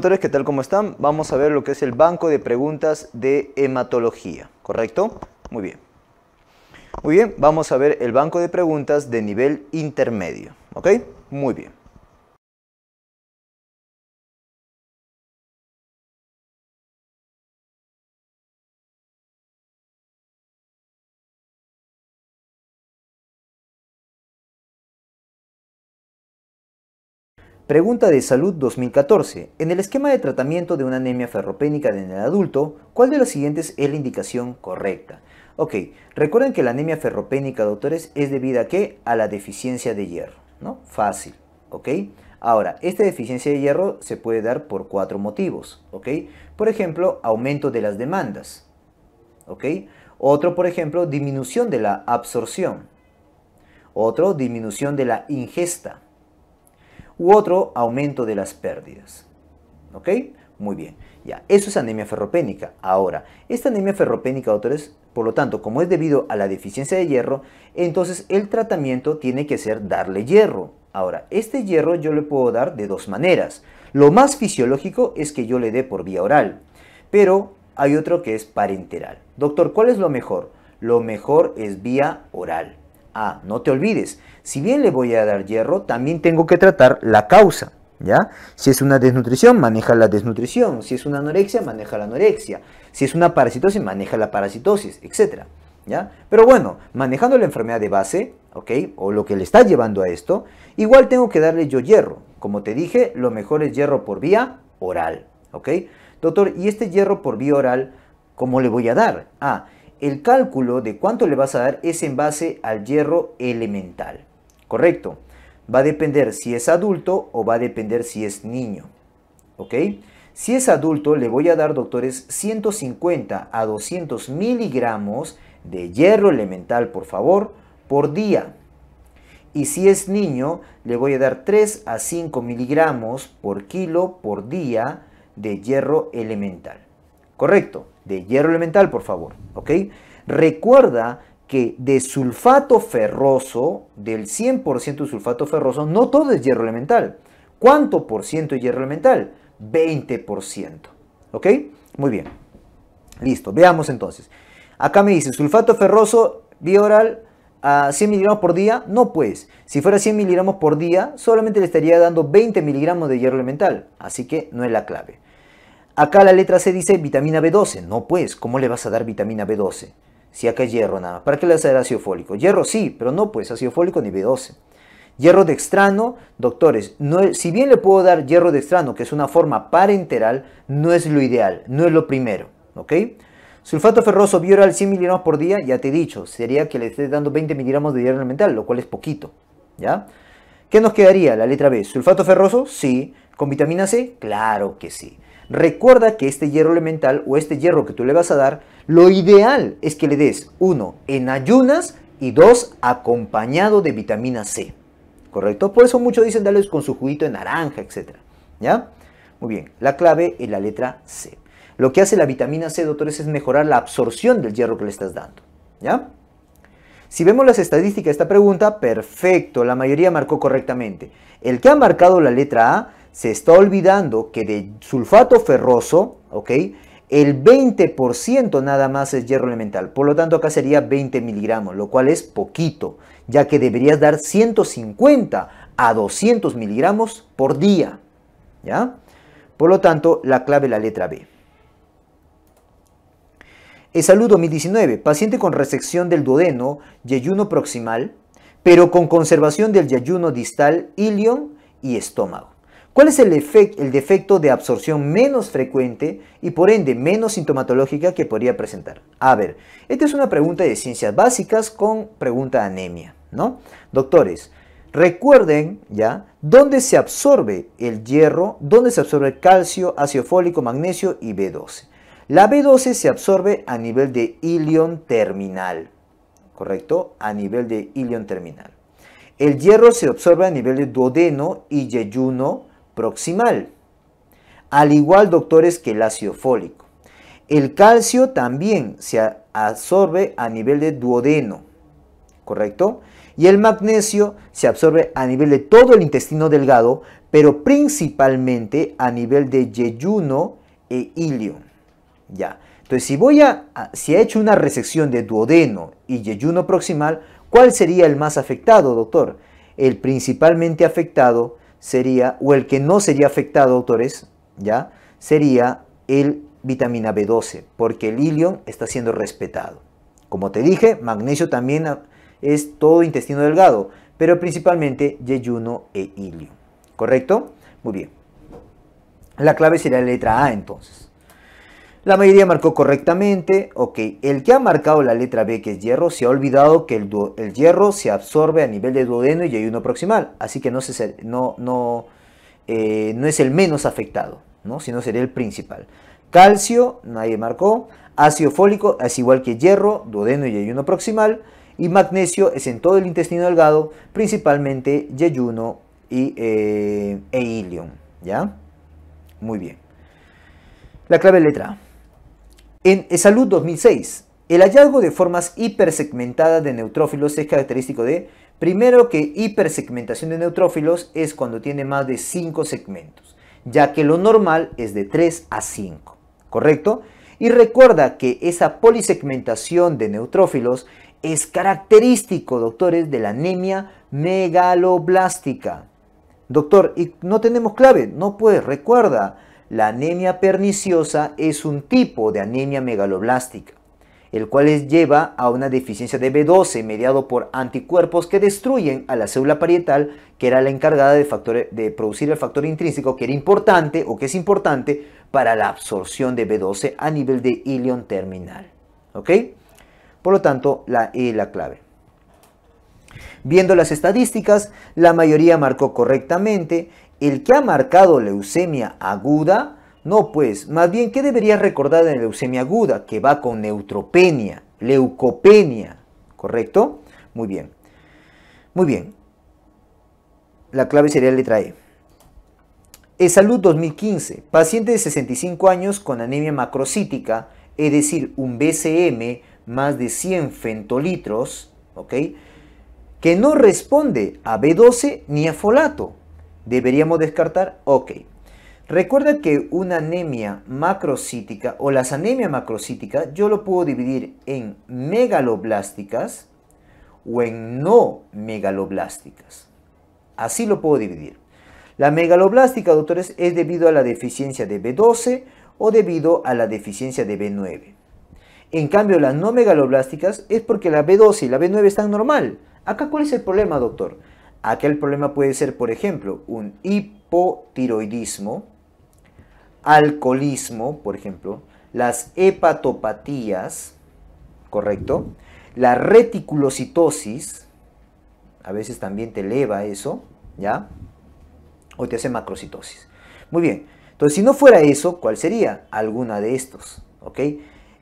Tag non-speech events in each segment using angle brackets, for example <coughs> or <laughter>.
doctores, ¿qué tal? ¿Cómo están? Vamos a ver lo que es el banco de preguntas de hematología, ¿correcto? Muy bien. Muy bien, vamos a ver el banco de preguntas de nivel intermedio, ¿ok? Muy bien. Pregunta de Salud 2014. En el esquema de tratamiento de una anemia ferropénica en el adulto, ¿cuál de las siguientes es la indicación correcta? Ok, recuerden que la anemia ferropénica, doctores, es debida a qué? A la deficiencia de hierro, ¿no? Fácil, ¿ok? Ahora, esta deficiencia de hierro se puede dar por cuatro motivos, ¿ok? Por ejemplo, aumento de las demandas, ¿ok? Otro, por ejemplo, disminución de la absorción. Otro, disminución de la ingesta u otro aumento de las pérdidas. ¿Ok? Muy bien. Ya, eso es anemia ferropénica. Ahora, esta anemia ferropénica, doctores, por lo tanto, como es debido a la deficiencia de hierro, entonces el tratamiento tiene que ser darle hierro. Ahora, este hierro yo le puedo dar de dos maneras. Lo más fisiológico es que yo le dé por vía oral, pero hay otro que es parenteral. Doctor, ¿cuál es lo mejor? Lo mejor es vía oral. Ah, no te olvides, si bien le voy a dar hierro, también tengo que tratar la causa. ¿Ya? Si es una desnutrición, maneja la desnutrición. Si es una anorexia, maneja la anorexia. Si es una parasitosis, maneja la parasitosis, etc. ¿Ya? Pero bueno, manejando la enfermedad de base, ¿ok? O lo que le está llevando a esto, igual tengo que darle yo hierro. Como te dije, lo mejor es hierro por vía oral, ¿ok? Doctor, ¿y este hierro por vía oral, cómo le voy a dar? Ah, el cálculo de cuánto le vas a dar es en base al hierro elemental, ¿correcto? Va a depender si es adulto o va a depender si es niño, ¿ok? Si es adulto, le voy a dar, doctores, 150 a 200 miligramos de hierro elemental, por favor, por día. Y si es niño, le voy a dar 3 a 5 miligramos por kilo por día de hierro elemental. ¿Correcto? de hierro elemental, por favor, ¿ok? Recuerda que de sulfato ferroso, del 100% de sulfato ferroso, no todo es hierro elemental. ¿Cuánto por ciento es hierro elemental? 20%. ¿Ok? Muy bien. Listo, veamos entonces. Acá me dice sulfato ferroso bioral a 100 miligramos por día. No pues, si fuera 100 miligramos por día, solamente le estaría dando 20 miligramos de hierro elemental. Así que no es la clave. Acá la letra C dice vitamina B12. No pues, ¿cómo le vas a dar vitamina B12? Si acá es hierro nada. ¿Para qué le vas a dar ácido fólico? Hierro sí, pero no pues, ácido fólico ni B12. Hierro de dextrano, doctores, no, si bien le puedo dar hierro de dextrano, que es una forma parenteral, no es lo ideal, no es lo primero, ¿ok? Sulfato ferroso bioral 100 miligramos por día, ya te he dicho, sería que le estés dando 20 miligramos de hierro elemental, lo cual es poquito, ¿ya? ¿Qué nos quedaría? La letra B. ¿Sulfato ferroso? Sí. ¿Con vitamina C? Claro que sí. Recuerda que este hierro elemental o este hierro que tú le vas a dar, lo ideal es que le des uno en ayunas y dos acompañado de vitamina C. ¿Correcto? Por eso muchos dicen darles con su juguito de naranja, etc. ¿Ya? Muy bien, la clave es la letra C. Lo que hace la vitamina C, doctores, es mejorar la absorción del hierro que le estás dando. ¿Ya? Si vemos las estadísticas de esta pregunta, perfecto, la mayoría marcó correctamente. El que ha marcado la letra A se está olvidando que de sulfato ferroso, ¿ok? El 20% nada más es hierro elemental, por lo tanto acá sería 20 miligramos, lo cual es poquito, ya que deberías dar 150 a 200 miligramos por día, ¿ya? Por lo tanto, la clave es la letra B. saludo salud 2019, paciente con resección del duodeno yeyuno proximal, pero con conservación del yeyuno distal, ilion y estómago. ¿Cuál es el, defecto de absorción menos frecuente y por ende menos sintomatológica que podría presentar? A ver, esta es una pregunta de ciencias básicas con pregunta anemia, ¿no? Doctores, recuerden ya dónde se absorbe el hierro, dónde se absorbe el calcio, ácido fólico, magnesio y B12. La B12 se absorbe a nivel de ilion terminal, ¿correcto? A nivel de ilion terminal. El hierro se absorbe a nivel de duodeno y yeyuno proximal. Al igual, doctores, que el ácido fólico. El calcio también se absorbe a nivel de duodeno, ¿correcto? Y el magnesio se absorbe a nivel de todo el intestino delgado, pero principalmente a nivel de yeyuno e ilio. Ya. Entonces, si voy a, si he hecho una resección de duodeno y yeyuno proximal, ¿cuál sería el más afectado, doctor? El principalmente afectado sería, o el que no sería afectado, autores, ¿ya? Sería el vitamina B12, porque el ilion está siendo respetado. Como te dije, magnesio también es todo intestino delgado, pero principalmente yeyuno e ilio ¿Correcto? Muy bien. La clave sería la letra A entonces. La mayoría marcó correctamente. Ok, el que ha marcado la letra B, que es hierro, se ha olvidado que el, hierro se absorbe a nivel de duodeno y ayuno proximal. Así que eh, no, es el menos afectado, ¿no? sino sería el principal. Calcio, nadie marcó. Ácido fólico es igual que hierro, duodeno y ayuno proximal. Y magnesio es en todo el intestino delgado, principalmente yeyuno y, eh, e ilion. ¿Ya? Muy bien. La clave letra A. En e Salud 2006, el hallazgo de formas hipersegmentadas de neutrófilos es característico de, primero que hipersegmentación de neutrófilos es cuando tiene más de 5 segmentos, ya que lo normal es de 3 a 5, ¿correcto? Y recuerda que esa polisegmentación de neutrófilos es característico, doctores, de la anemia megaloblástica. Doctor, y no tenemos clave, no puede recuerda, la anemia perniciosa es un tipo de anemia megaloblástica, el cual les lleva a una deficiencia de B12 mediado por anticuerpos que destruyen a la célula parietal, que era la encargada de, de producir el factor intrínseco que era importante o que es importante para la absorción de B12 a nivel de ilion terminal. ¿Ok? Por lo tanto, la e la clave. Viendo las estadísticas, la mayoría marcó correctamente el que ha marcado leucemia aguda, no pues, más bien, ¿qué deberías recordar de leucemia aguda? Que va con neutropenia, leucopenia, ¿correcto? Muy bien, muy bien. La clave sería la letra E. E Salud 2015, paciente de 65 años con anemia macrocítica, es decir, un BCM más de 100 fentolitros, ¿ok? Que no responde a B12 ni a folato ¿Deberíamos descartar? Ok. Recuerda que una anemia macrocítica o las anemias macrocíticas yo lo puedo dividir en megaloblásticas o en no megaloblásticas. Así lo puedo dividir. La megaloblástica, doctores, es debido a la deficiencia de B12 o debido a la deficiencia de B9. En cambio, las no megaloblásticas es porque la B12 y la B9 están normal. Acá, ¿cuál es el problema, doctor? Aquel problema puede ser, por ejemplo, un hipotiroidismo, alcoholismo, por ejemplo, las hepatopatías, ¿correcto? La reticulocitosis, a veces también te eleva eso, ¿ya? O te hace macrocitosis. Muy bien, entonces si no fuera eso, ¿cuál sería? Alguna de estos, ¿ok?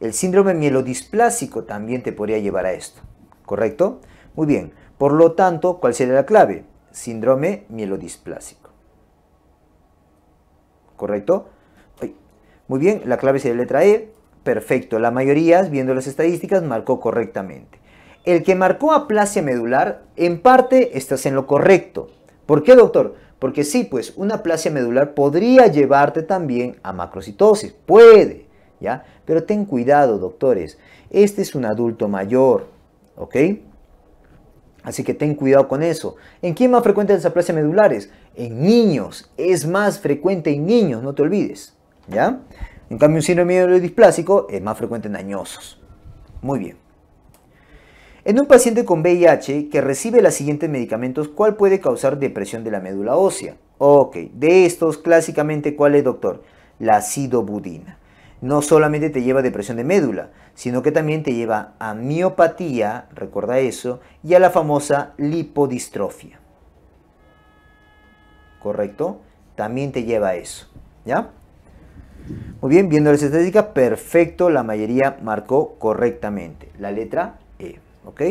El síndrome mielodisplásico también te podría llevar a esto, ¿correcto? Muy bien, por lo tanto, ¿cuál sería la clave? Síndrome mielodisplásico. ¿Correcto? Muy bien, la clave sería letra E. Perfecto, la mayoría, viendo las estadísticas, marcó correctamente. El que marcó aplasia medular, en parte estás en lo correcto. ¿Por qué, doctor? Porque sí, pues una aplasia medular podría llevarte también a macrocitosis. Puede, ¿ya? Pero ten cuidado, doctores. Este es un adulto mayor, ¿ok? Así que ten cuidado con eso. ¿En quién más frecuente las aplasias medulares? En niños. Es más frecuente en niños, no te olvides. ¿Ya? En cambio, un síndrome displásico es más frecuente en dañosos. Muy bien. En un paciente con VIH que recibe los siguientes medicamentos, ¿cuál puede causar depresión de la médula ósea? Ok, de estos, clásicamente, ¿cuál es, doctor? La acidobudina no solamente te lleva a depresión de médula, sino que también te lleva a miopatía, recuerda eso, y a la famosa lipodistrofia. ¿Correcto? También te lleva a eso. ¿Ya? Muy bien, viendo la estadística, perfecto, la mayoría marcó correctamente. La letra E, ¿ok?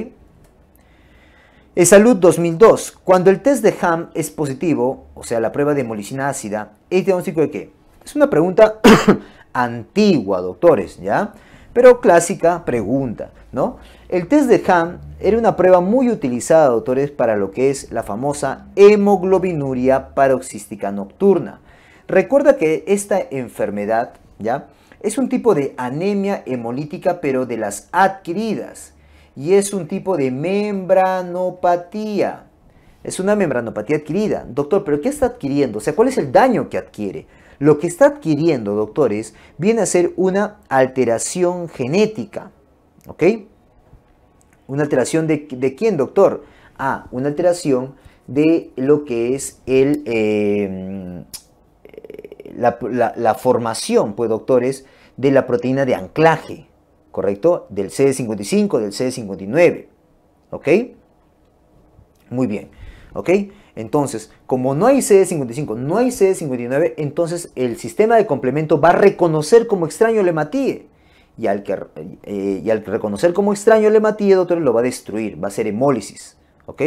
En salud 2002, cuando el test de Ham es positivo, o sea, la prueba de hemolicina ácida, ¿es ¿este diagnóstico de qué? Es una pregunta <clears throat> antigua, doctores, ¿ya? Pero clásica pregunta, ¿no? El test de Ham era una prueba muy utilizada, doctores, para lo que es la famosa hemoglobinuria paroxística nocturna. Recuerda que esta enfermedad, ¿ya? Es un tipo de anemia hemolítica, pero de las adquiridas. Y es un tipo de membranopatía. Es una membranopatía adquirida. Doctor, ¿pero qué está adquiriendo? O sea, ¿cuál es el daño que adquiere? Lo que está adquiriendo, doctores, viene a ser una alteración genética. ¿Ok? ¿Una alteración de, quién, doctor? Ah, una alteración de lo que es el, em, eh, la, formación, pues, doctores, de la proteína de anclaje, ¿correcto? Del CD55, del CD59. ¿Ok? Muy bien. ¿Ok? Entonces, como no hay CD55, no hay CD59, entonces el sistema de complemento va a reconocer como extraño el hematíe. Y al, eh, y al reconocer como extraño el hematíe, doctor, lo va a destruir, va a ser hemólisis. ¿Ok?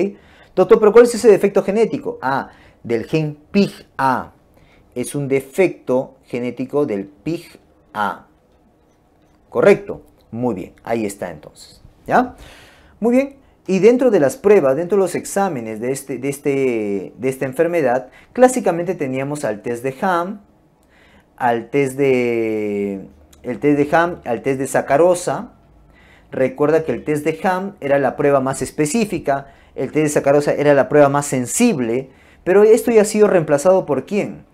Doctor, pero ¿cuál es ese defecto genético? Ah, del gen PIG-A. Es un defecto genético del PIG-A. ¿Correcto? Muy bien, ahí está entonces. ¿Ya? Muy bien, y dentro de las pruebas, dentro de los exámenes de, este, este, esta enfermedad, clásicamente teníamos al test de Ham, al test el test de Ham, al test de sacarosa. Recuerda que el test de Ham era la prueba más específica, el test de sacarosa era la prueba más sensible, pero esto ya ha sido reemplazado por quién?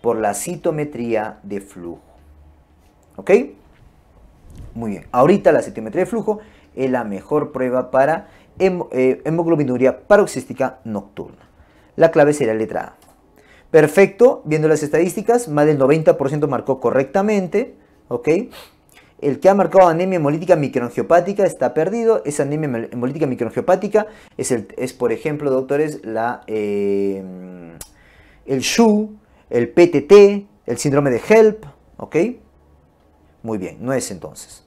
Por la citometría de flujo. ¿Ok? Muy bien, ahorita la citometría de flujo es la mejor prueba para eh, hemoglobinuria paroxística nocturna. La clave sería letra A. Perfecto, viendo las estadísticas, más del 90% marcó correctamente, ¿ok? El que ha marcado anemia hemolítica microangiopática está perdido. Esa anemia hemolítica microangiopática es, es por ejemplo, doctores, la, eh, el SHU, el PTT, el síndrome de HELP, ¿ok? Muy bien, no es entonces.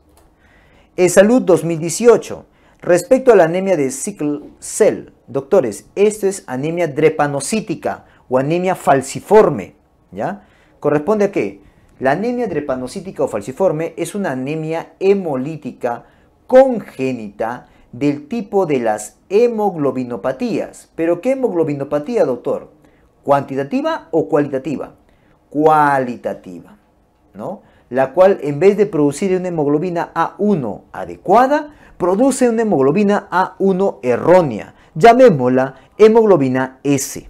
en Salud 2018. Respecto a la anemia de sickle cell, doctores, esto es anemia drepanocítica o anemia falciforme, ¿ya? ¿Corresponde a qué? La anemia drepanocítica o falciforme es una anemia hemolítica congénita del tipo de las hemoglobinopatías. ¿Pero qué hemoglobinopatía, doctor? ¿Cuantitativa o cualitativa? Cualitativa, ¿no? la cual en vez de producir una hemoglobina A1 adecuada, produce una hemoglobina A1 errónea, llamémosla hemoglobina S.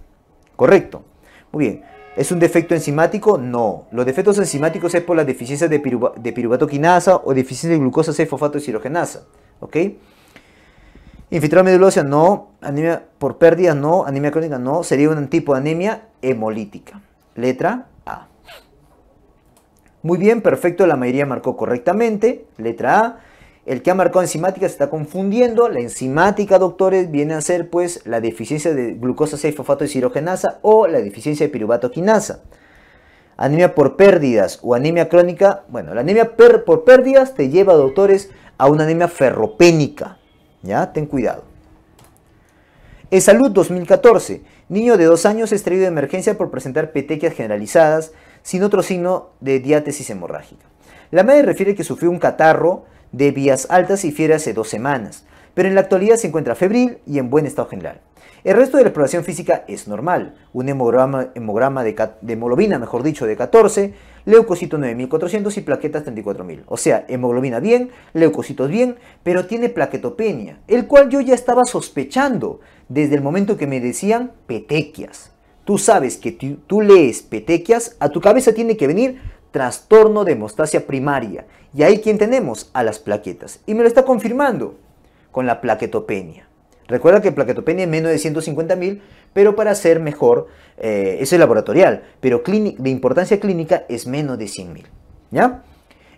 ¿Correcto? Muy bien. ¿Es un defecto enzimático? No. Los defectos enzimáticos es por la deficiencia de, piruvatoquinasa o deficiencia de glucosa c fosfato cirogenasa. ¿Ok? Infiltrado medulosa, no. Anemia por pérdida? no. Anemia crónica, no. Sería un tipo de anemia hemolítica. Letra muy bien, perfecto, la mayoría marcó correctamente. Letra A. El que ha marcado enzimática se está confundiendo. La enzimática, doctores, viene a ser pues la deficiencia de glucosa 6-fosfato cirogenasa o la deficiencia de piruvato Anemia por pérdidas o anemia crónica. Bueno, la anemia por pérdidas te lleva, doctores, a una anemia ferropénica. ¿Ya? Ten cuidado. En salud 2014, niño de 2 años extraído de emergencia por presentar petequias generalizadas, sin otro signo de diátesis hemorrágica. La madre refiere que sufrió un catarro de vías altas y fiebre hace dos semanas, pero en la actualidad se encuentra febril y en buen estado general. El resto de la exploración física es normal, un hemograma, de, hemoglobina, mejor dicho, de 14, leucocito 9400 y plaquetas 34000. O sea, hemoglobina bien, leucocitos bien, pero tiene plaquetopenia, el cual yo ya estaba sospechando desde el momento que me decían petequias tú sabes que tú, lees petequias, a tu cabeza tiene que venir trastorno de hemostasia primaria. Y ahí quien tenemos a las plaquetas. Y me lo está confirmando con la plaquetopenia. Recuerda que plaquetopenia es menos de 150.000, pero para ser mejor, eh, eso es laboratorial, pero de importancia clínica es menos de 100.000. ¿Ya?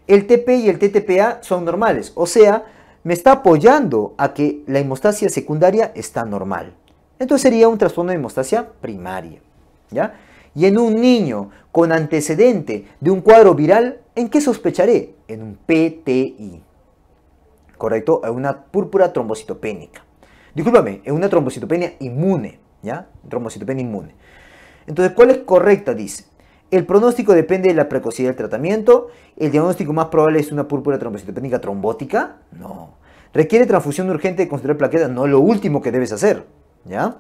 El TP y el TTPA son normales, o sea, me está apoyando a que la hemostasia secundaria está normal. Entonces sería un trastorno de hemostasia primaria. ¿ya? Y en un niño con antecedente de un cuadro viral, ¿en qué sospecharé? En un PTI. ¿Correcto? En una púrpura trombocitopénica. Discúlpame, en una trombocitopenia inmune. ¿Ya? Trombocitopenia inmune. Entonces, ¿cuál es correcta? Dice. El pronóstico depende de la precocidad del tratamiento. El diagnóstico más probable es una púrpura trombocitopénica trombótica. No. ¿Requiere transfusión urgente de de plaquetas? No, lo último que debes hacer. ¿ya?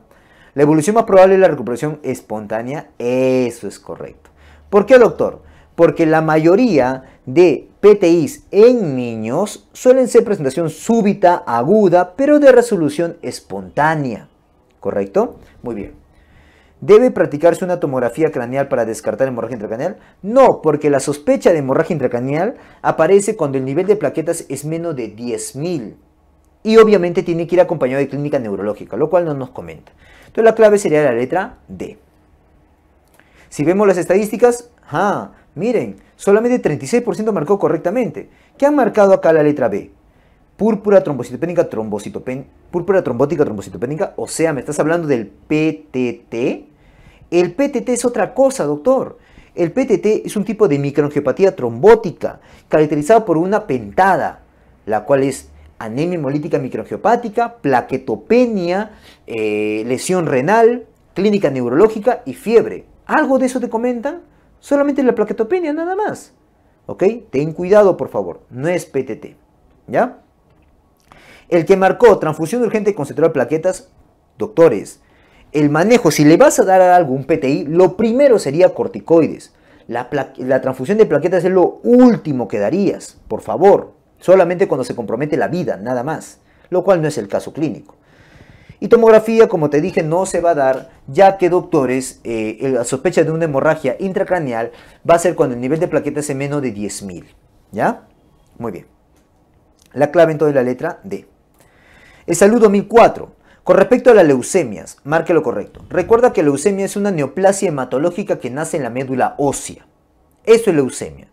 La evolución más probable es la recuperación espontánea, eso es correcto. ¿Por qué, doctor? Porque la mayoría de PTIs en niños suelen ser presentación súbita, aguda, pero de resolución espontánea, ¿correcto? Muy bien. ¿Debe practicarse una tomografía craneal para descartar hemorragia intracraneal? No, porque la sospecha de hemorragia intracraneal aparece cuando el nivel de plaquetas es menos de 10.000 y obviamente tiene que ir acompañado de clínica neurológica, lo cual no nos comenta. Entonces la clave sería la letra D. Si vemos las estadísticas, ah, miren, solamente 36% marcó correctamente. ¿Qué han marcado acá la letra B? Púrpura trombocitopénica, trombocitopen, púrpura trombótica trombocitopénica, o sea, me estás hablando del PTT. El PTT es otra cosa, doctor. El PTT es un tipo de microangiopatía trombótica caracterizado por una pentada, la cual es anemia hemolítica microangiopática, plaquetopenia, eh, lesión renal, clínica neurológica y fiebre. ¿Algo de eso te comentan? Solamente la plaquetopenia, nada más. ¿Ok? Ten cuidado, por favor. No es PTT. ¿Ya? El que marcó transfusión urgente concentrada de plaquetas, doctores, el manejo, si le vas a dar a algo un PTI, lo primero sería corticoides. La, la transfusión de plaquetas es lo último que darías, por favor solamente cuando se compromete la vida, nada más, lo cual no es el caso clínico. Y tomografía, como te dije, no se va a dar, ya que doctores, eh, la sospecha de una hemorragia intracraneal va a ser cuando el nivel de plaquetas es menos de 10.000. ¿Ya? Muy bien. La clave entonces la letra D. El salud 2004. Con respecto a las leucemias, marque lo correcto. Recuerda que leucemia es una neoplasia hematológica que nace en la médula ósea. Eso es leucemia.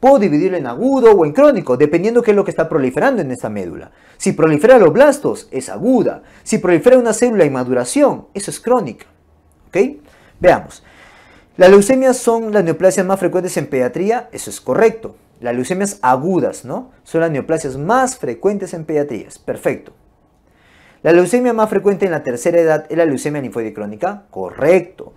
Puedo dividirlo en agudo o en crónico, dependiendo qué es lo que está proliferando en esta médula. Si prolifera los blastos, es aguda. Si prolifera una célula en maduración, eso es crónica. ¿Ok? Veamos. Las leucemias son las neoplasias más frecuentes en pediatría, eso es correcto. Las leucemias agudas, ¿no? Son las neoplasias más frecuentes en pediatría. Perfecto. La leucemia más frecuente en la tercera edad es la leucemia linfoide crónica, correcto.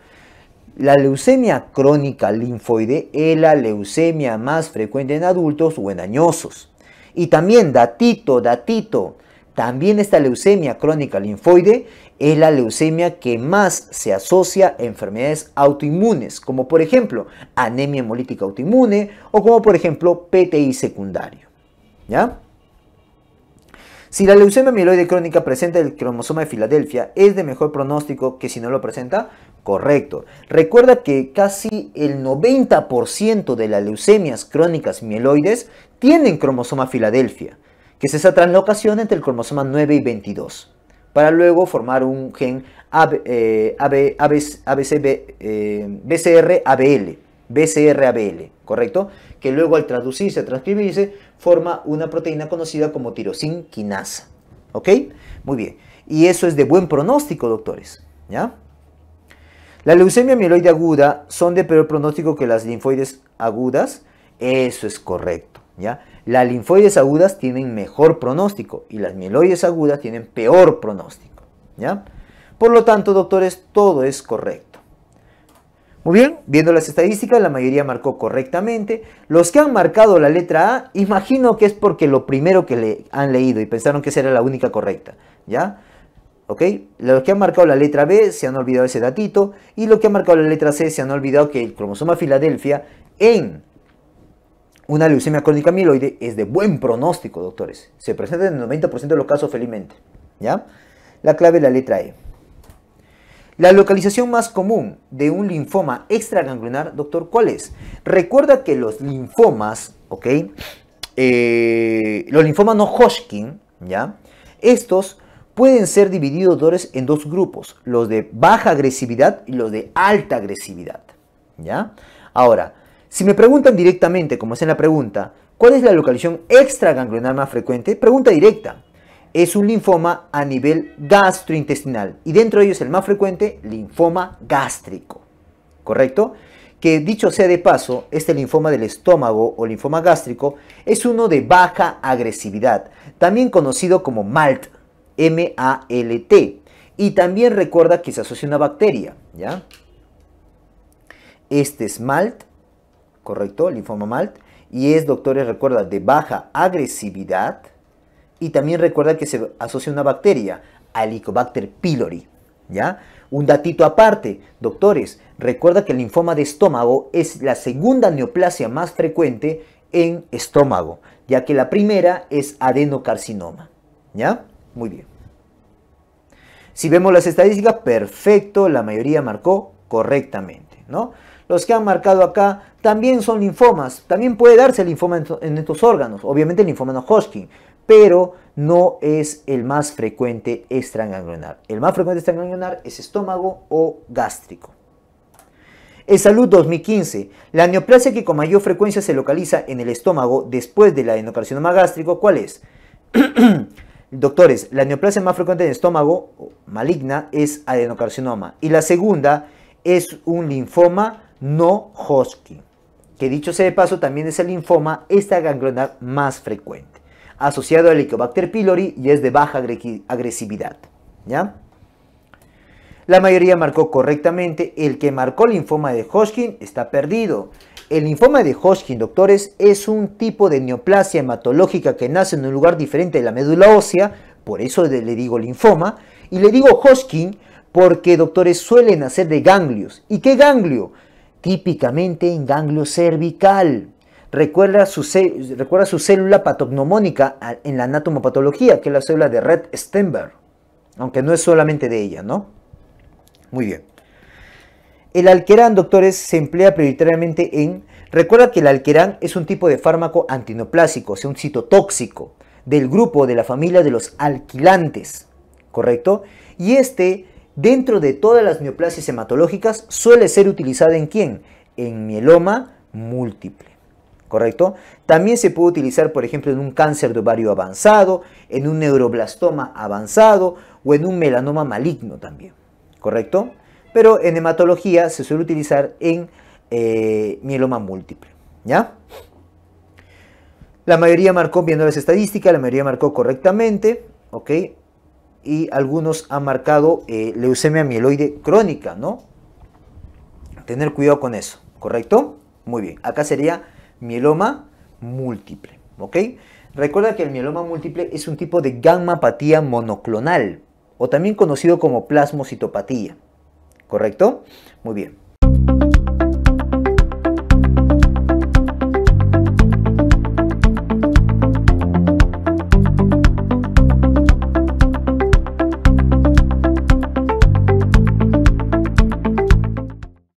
La leucemia crónica linfoide es la leucemia más frecuente en adultos o en añosos. Y también, datito, datito, también esta leucemia crónica linfoide es la leucemia que más se asocia a enfermedades autoinmunes, como por ejemplo anemia hemolítica autoinmune o como por ejemplo PTI secundario. ¿Ya? Si la leucemia mieloide crónica presenta el cromosoma de Filadelfia, es de mejor pronóstico que si no lo presenta, Correcto. Recuerda que casi el 90% de las leucemias crónicas mieloides tienen cromosoma Filadelfia, que es esa translocación entre el cromosoma 9 y 22, para luego formar un gen BCR-ABL, eh, eh, BCR-ABL, ¿correcto? Que luego al traducirse, transcribirse, forma una proteína conocida como tirosin quinasa, ¿ok? Muy bien. Y eso es de buen pronóstico, doctores, ¿ya? La leucemia mieloide aguda son de peor pronóstico que las linfoides agudas. Eso es correcto. ¿ya? Las linfoides agudas tienen mejor pronóstico y las mieloides agudas tienen peor pronóstico. ¿ya? Por lo tanto, doctores, todo es correcto. Muy bien, viendo las estadísticas, la mayoría marcó correctamente. Los que han marcado la letra A, imagino que es porque lo primero que le han leído y pensaron que esa era la única correcta, ¿ya? ¿Ok? Los que han marcado la letra B se han olvidado ese datito y los que han marcado la letra C se han olvidado que el cromosoma Filadelfia en una leucemia crónica mieloide es de buen pronóstico, doctores. Se presenta en el 90% de los casos felizmente. ¿Ya? La clave es la letra E. La localización más común de un linfoma extraganglionar, doctor, ¿cuál es? Recuerda que los linfomas, ¿ok? Eh, los linfomas no Hodgkin, ¿ya? Estos pueden ser divididos en dos grupos, los de baja agresividad y los de alta agresividad. ¿Ya? Ahora, si me preguntan directamente, como es en la pregunta, ¿cuál es la localización extraganglionar más frecuente? Pregunta directa. Es un linfoma a nivel gastrointestinal y dentro de ellos el más frecuente, linfoma gástrico. ¿Correcto? Que dicho sea de paso, este linfoma del estómago o linfoma gástrico es uno de baja agresividad, también conocido como MALT, MALT. Y también recuerda que se asocia una bacteria, ¿ya? Este es MALT, ¿correcto? linfoma MALT. Y es, doctores, recuerda, de baja agresividad. Y también recuerda que se asocia una bacteria, Helicobacter pylori, ¿ya? Un datito aparte, doctores, recuerda que el linfoma de estómago es la segunda neoplasia más frecuente en estómago, ya que la primera es adenocarcinoma, ¿ya? Muy bien. Si vemos las estadísticas, perfecto, la mayoría marcó correctamente, ¿no? Los que han marcado acá también son linfomas, también puede darse el linfoma en estos órganos, obviamente el linfoma no Hodgkin, pero no es el más frecuente estranganglionar. El más frecuente estranganglionar es estómago o gástrico. En Salud 2015, la neoplasia que con mayor frecuencia se localiza en el estómago después del adenocarcinoma gástrico, ¿cuál es? <clears throat> <coughs> Doctores, la neoplasia más frecuente en el estómago maligna es adenocarcinoma y la segunda es un linfoma no Hodgkin, que dicho sea de paso también es el linfoma ganglionar más frecuente, asociado al Helicobacter pylori y es de baja agresividad. ¿ya? La mayoría marcó correctamente, el que marcó linfoma de Hodgkin está perdido. El linfoma de Hodgkin, doctores, es un tipo de neoplasia hematológica que nace en un lugar diferente de la médula ósea, por eso le digo linfoma, y le digo Hodgkin porque, doctores, suelen nacer de ganglios. ¿Y qué ganglio? Típicamente en ganglio cervical. Recuerda su, recuerda su célula patognomónica en la anatomopatología, que es la célula de Red Stenberg, aunque no es solamente de ella, ¿no? Muy bien. El alquerán, doctores, se emplea prioritariamente en... Recuerda que el alquerán es un tipo de fármaco antinoplásico, o sea, un citotóxico del grupo de la familia de los alquilantes, ¿correcto? Y este, dentro de todas las neoplasias hematológicas, suele ser utilizado en quién? En mieloma múltiple, ¿correcto? También se puede utilizar, por ejemplo, en un cáncer de ovario avanzado, en un neuroblastoma avanzado o en un melanoma maligno también, ¿correcto? pero en hematología se suele utilizar en eh, mieloma múltiple. ¿Ya? La mayoría marcó viendo las estadísticas, la mayoría marcó correctamente, ¿ok? Y algunos han marcado eh, leucemia mieloide crónica, ¿no? Tener cuidado con eso, ¿correcto? Muy bien, acá sería mieloma múltiple, ¿ok? Recuerda que el mieloma múltiple es un tipo de gammapatía monoclonal, o también conocido como plasmocitopatía. ¿correcto? Muy bien.